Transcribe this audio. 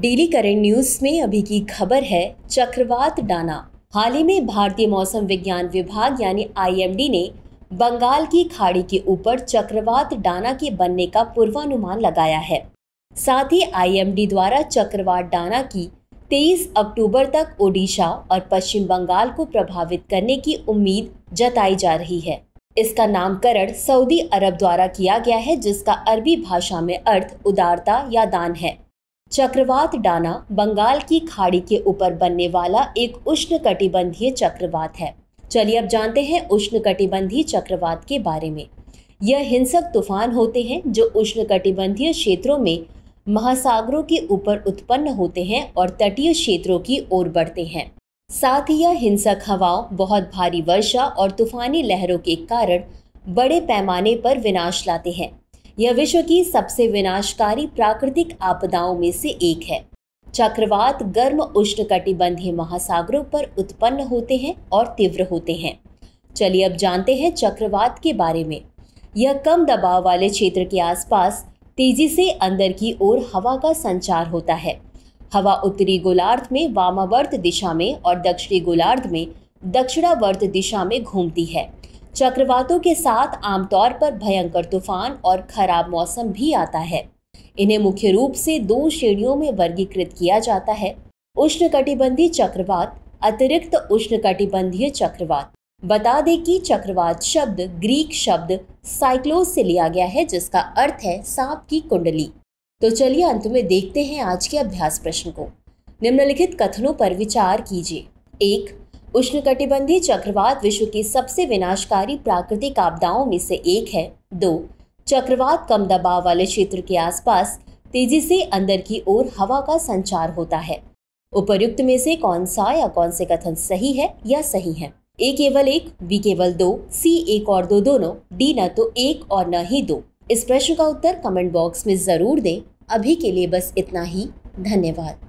daily current news में अभी की खबर है चक्रवात डाना हाल ही में भारतीय मौसम विज्ञान विभाग यानी आईएमडी ने बंगाल की खाड़ी के ऊपर चक्रवात डाना के बनने का पूर्वानुमान लगाया है साथ ही आईएमडी द्वारा चक्रवात डाना की 23 अक्टूबर तक ओडिशा और पश्चिम बंगाल को प्रभावित करने की उम्मीद जताई जा रही है इसका नामकरण सऊदी अरब द्वारा किया गया है जिसका अरबी भाषा में अर्थ उदारता या दान है चक्रवात डाना बंगाल की खाड़ी के ऊपर बनने वाला एक उष्ण कटिबंधीय चक्रवात है चलिए अब जानते हैं उष्ण कटिबंधीय चक्रवात के बारे में यह हिंसक तूफान होते हैं जो उष्ण कटिबंधीय क्षेत्रों में महासागरों के ऊपर उत्पन्न होते हैं और तटीय क्षेत्रों की ओर बढ़ते हैं साथ ही यह हिंसक हवाओं बहुत भारी वर्षा और तूफानी लहरों के कारण बड़े पैमाने पर विनाश लाते हैं यह विश्व की सबसे विनाशकारी प्राकृतिक आपदाओं में से एक है चक्रवात गर्म उष्णकटिबंधीय महासागरों पर उत्पन्न होते हैं और तीव्र होते हैं चलिए अब जानते हैं चक्रवात के बारे में यह कम दबाव वाले क्षेत्र के आसपास तेजी से अंदर की ओर हवा का संचार होता है हवा उत्तरी गोलार्ध में वामावर्त दिशा में और दक्षिणी गोलार्ध में दक्षिणावर्त दिशा में घूमती है चक्रवातों के साथ आमतौर पर भयंकर तूफान और खराब मौसम भी आता है इन्हें मुख्य रूप से दो श्रेणियों में वर्गीकृत किया जाता है उष्णकटिबंधीय चक्रवात अतिरिक्त उष्णकटिबंधीय चक्रवात बता दें कि चक्रवात शब्द ग्रीक शब्द साइक्लोस से लिया गया है जिसका अर्थ है सांप की कुंडली तो चलिए अंत में देखते हैं आज के अभ्यास प्रश्न को निम्नलिखित कथनों पर विचार कीजिए एक उष्णकटिबंधीय चक्रवात विश्व की सबसे विनाशकारी प्राकृतिक आपदाओं में से एक है दो चक्रवात कम दबाव वाले क्षेत्र के आसपास तेजी से अंदर की ओर हवा का संचार होता है उपर्युक्त में से कौन सा या कौन से कथन सही है या सही है ए केवल एक बी केवल दो सी एक और दो दोनों डी न तो एक और न ही दो इस प्रश्न का उत्तर कमेंट बॉक्स में ज़रूर दें अभी के लिए बस इतना ही धन्यवाद